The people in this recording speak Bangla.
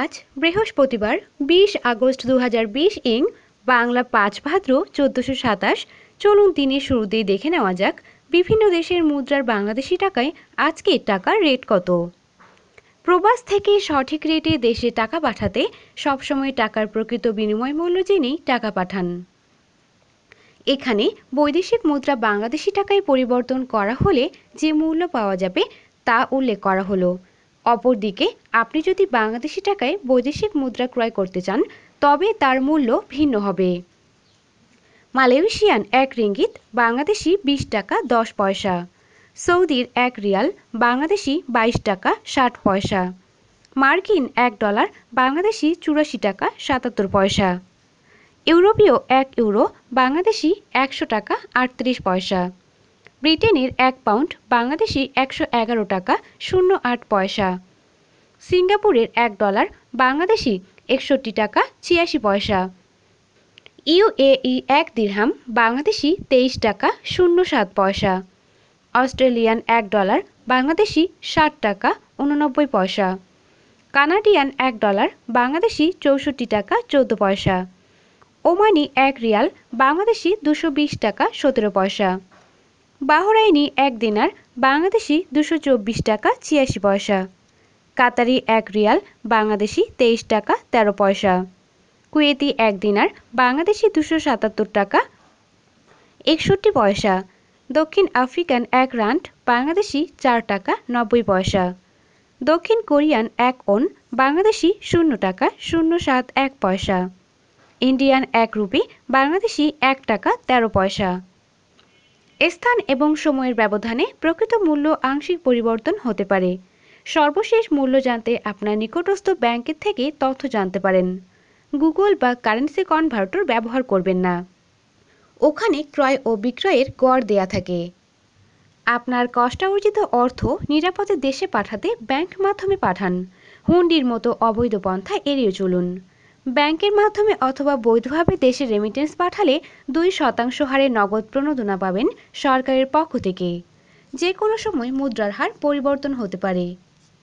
আজ বৃহস্পতিবার বিশ আগস্ট দু ইং বাংলা পাঁচ ভাদ্র চোদ্দোশো সাতাশ চলুন তিনি শুরুতেই দেখে নেওয়া যাক বিভিন্ন দেশের মুদ্রার বাংলাদেশি টাকায় আজকে টাকার রেট কত প্রবাস থেকে সঠিক রেটে দেশে টাকা পাঠাতে সবসময় টাকার প্রকৃত বিনিময় মূল্য জেনেই টাকা পাঠান এখানে বৈদেশিক মুদ্রা বাংলাদেশি টাকায় পরিবর্তন করা হলে যে মূল্য পাওয়া যাবে তা উল্লেখ করা হলো অপরদিকে আপনি যদি বাংলাদেশি টাকায় বৈদেশিক মুদ্রা ক্রয় করতে চান তবে তার মূল্য ভিন্ন হবে মালয়েশিয়ান এক রিঙ্গিত বাংলাদেশি বিশ টাকা দশ পয়সা সৌদির এক রিয়াল বাংলাদেশি বাইশ টাকা ষাট পয়সা মার্কিন এক ডলার বাংলাদেশি চুরাশি টাকা সাতাত্তর পয়সা ইউরোপীয় এক ইউরো বাংলাদেশি একশো টাকা আটত্রিশ পয়সা ব্রিটেনের এক পাউন্ড বাংলাদেশি একশো এগারো টাকা শূন্য আট পয়সা সিঙ্গাপুরের এক ডলার বাংলাদেশি একষট্টি টাকা ছিয়াশি পয়সা ইউএই এক দিরহাম বাংলাদেশি তেইশ টাকা শূন্য সাত পয়সা অস্ট্রেলিয়ান এক ডলার বাংলাদেশি ষাট টাকা উননব্বই পয়সা কানাডিয়ান এক ডলার বাংলাদেশি চৌষট্টি টাকা চৌদ্দ পয়সা ওমানি এক রিয়াল বাংলাদেশি দুশো বিশ টাকা সতেরো পয়সা বাহরাইনি এক দিনার বাংলাদেশি দুশো চব্বিশ টাকা ছিয়াশি পয়সা কাতারি এক রিয়াল বাংলাদেশি তেইশ টাকা তেরো পয়সা কুয়েতি এক দিনার বাংলাদেশি দুশো সাতাত্তর টাকা একষট্টি পয়সা দক্ষিণ আফ্রিকান এক রান্ট বাংলাদেশি চার টাকা নব্বই পয়সা দক্ষিণ কোরিয়ান এক ওন বাংলাদেশি শূন্য টাকা শূন্য সাত এক পয়সা ইন্ডিয়ান এক রুপি বাংলাদেশি এক টাকা তেরো পয়সা স্থান এবং সময়ের ব্যবধানে প্রকৃত মূল্য আংশিক পরিবর্তন হতে পারে সর্বশেষ মূল্য জানতে আপনার নিকটস্থ ব্যাংকের থেকে তথ্য জানতে পারেন গুগল বা কারেন্সি কনভার্টর ব্যবহার করবেন না ওখানে ক্রয় ও বিক্রয়ের গড় দেয়া থাকে আপনার কষ্টার্জিত অর্থ নিরাপদে দেশে পাঠাতে ব্যাংক মাধ্যমে পাঠান হুন্ডির মতো অবৈধ পন্থা এড়িয়ে চলুন ব্যাংকের মাধ্যমে অথবা বৈধভাবে দেশে রেমিটেন্স পাঠালে দুই শতাংশ হারে নগদ প্রণোদনা পাবেন সরকারের পক্ষ থেকে যে কোনো সময় মুদ্রার হার পরিবর্তন হতে পারে